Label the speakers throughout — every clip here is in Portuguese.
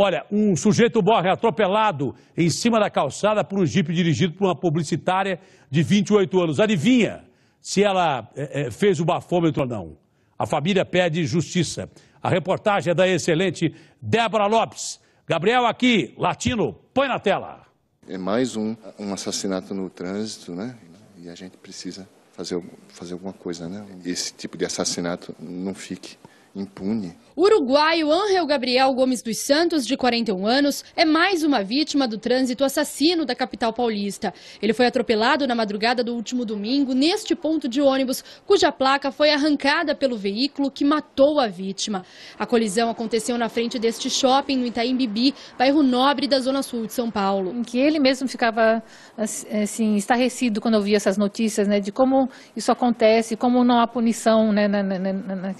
Speaker 1: Olha, um sujeito morre atropelado em cima da calçada por um jipe dirigido por uma publicitária de 28 anos. Adivinha se ela é, fez o bafômetro ou não? A família pede justiça. A reportagem é da excelente Débora Lopes. Gabriel aqui, latino, põe na tela.
Speaker 2: É mais um, um assassinato no trânsito, né? E a gente precisa fazer, fazer alguma coisa, né? Esse tipo de assassinato não fique impune.
Speaker 3: O uruguaio Angel Gabriel Gomes dos Santos, de 41 anos, é mais uma vítima do trânsito assassino da capital paulista. Ele foi atropelado na madrugada do último domingo neste ponto de ônibus, cuja placa foi arrancada pelo veículo que matou a vítima. A colisão aconteceu na frente deste shopping no Itaim Bibi, bairro nobre da zona sul de São Paulo. Em que ele mesmo ficava assim,
Speaker 4: assim estarrecido quando ouvia essas notícias, né, de como isso acontece, como não há punição né,
Speaker 3: na, na, na,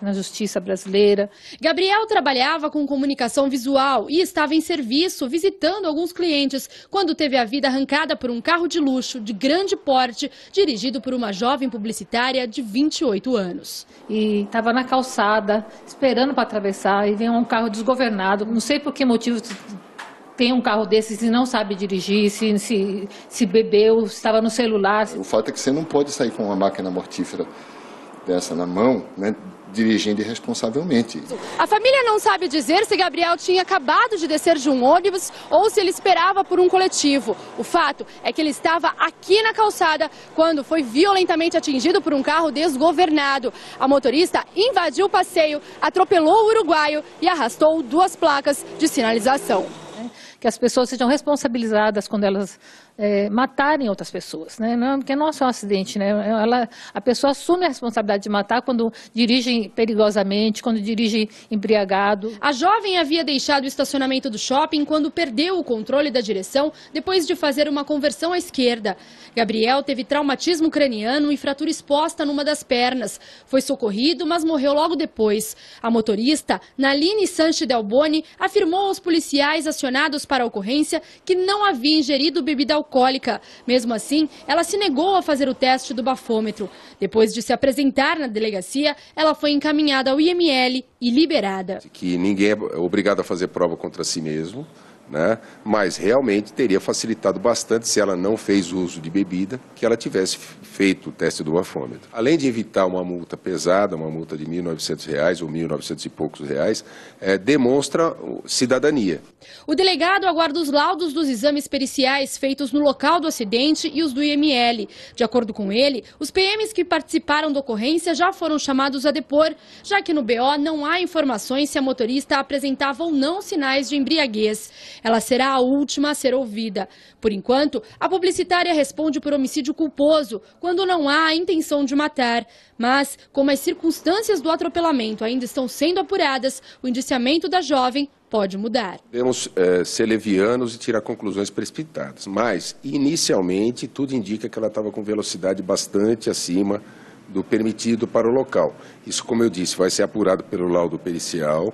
Speaker 3: na justiça brasileira brasileira. Gabriel trabalhava com comunicação visual e estava em serviço, visitando alguns clientes, quando teve a vida arrancada por um carro de luxo de grande porte, dirigido por uma jovem publicitária de 28 anos.
Speaker 4: E estava na calçada, esperando para atravessar, e vem um carro desgovernado, não sei por que motivo tem um carro desses e não sabe dirigir, se, se, se bebeu,
Speaker 2: se estava no celular. O fato é que você não pode sair com uma máquina mortífera dessa na mão, né, dirigindo irresponsavelmente.
Speaker 3: A família não sabe dizer se Gabriel tinha acabado de descer de um ônibus ou se ele esperava por um coletivo. O fato é que ele estava aqui na calçada quando foi violentamente atingido por um carro desgovernado. A motorista invadiu o passeio, atropelou o uruguaio e arrastou duas placas de sinalização. Que as pessoas sejam responsabilizadas quando elas é, matarem
Speaker 4: outras pessoas, né? Não, porque não é só um acidente, né? Ela, a pessoa assume a responsabilidade de matar quando
Speaker 3: dirige perigosamente, quando dirige embriagado. A jovem havia deixado o estacionamento do shopping quando perdeu o controle da direção depois de fazer uma conversão à esquerda. Gabriel teve traumatismo craniano e fratura exposta numa das pernas. Foi socorrido, mas morreu logo depois. A motorista, Naline Sanche Delboni, afirmou aos policiais acionados para a ocorrência que não havia ingerido bebida alcoólica alcoólica. Mesmo assim, ela se negou a fazer o teste do bafômetro. Depois de se apresentar na delegacia, ela foi encaminhada ao IML e liberada.
Speaker 1: Que ninguém é obrigado a fazer prova contra si mesmo. Né? Mas realmente teria facilitado bastante se ela não fez uso de bebida, que ela tivesse feito o teste do bafômetro. Além de evitar uma multa pesada, uma multa de R$ 1.900 ou R$ 1.900 e poucos reais, é, demonstra cidadania.
Speaker 3: O delegado aguarda os laudos dos exames periciais feitos no local do acidente e os do IML. De acordo com ele, os PMs que participaram da ocorrência já foram chamados a depor, já que no BO não há informações se a motorista apresentava ou não sinais de embriaguez ela será a última a ser ouvida. Por enquanto, a publicitária responde por homicídio culposo, quando não há a intenção de matar. Mas, como as circunstâncias do atropelamento ainda estão sendo apuradas, o indiciamento da jovem pode mudar.
Speaker 1: Podemos é, eh, ser levianos e tirar conclusões precipitadas, mas, inicialmente, tudo indica que ela estava com velocidade bastante acima do permitido para o local. Isso, como eu disse, vai ser apurado pelo laudo pericial,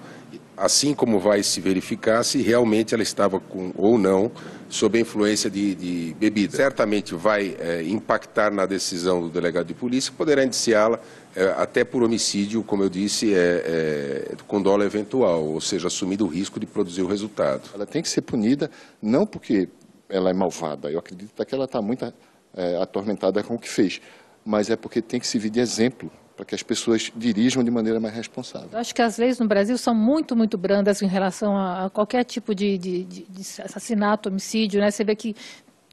Speaker 1: assim como vai se verificar se realmente ela estava com ou não sob a influência de, de bebida. Certamente vai é, impactar na decisão do delegado de polícia, poderá indiciá-la é, até por homicídio, como eu disse, é, é, com dólar eventual, ou seja, assumindo o risco de produzir o resultado. Ela tem que ser punida, não porque ela é malvada, eu acredito que ela está muito
Speaker 2: é, atormentada com o que fez, mas é porque tem que servir de exemplo para que as pessoas dirijam de maneira mais responsável. Eu
Speaker 4: acho que as leis no Brasil são muito, muito brandas em relação a qualquer tipo de, de, de assassinato, homicídio. Né? Você vê que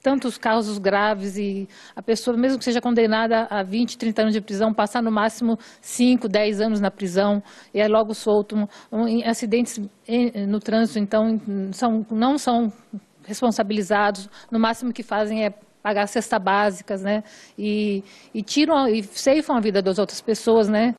Speaker 4: tantos casos graves e a pessoa, mesmo que seja condenada a 20, 30 anos de prisão, passar no máximo 5, 10 anos na prisão e é logo solto. acidentes no trânsito, então, são, não são responsabilizados. No máximo que fazem é pagar cesta básicas, né? E, e tiram e ceifam a vida das outras pessoas, né?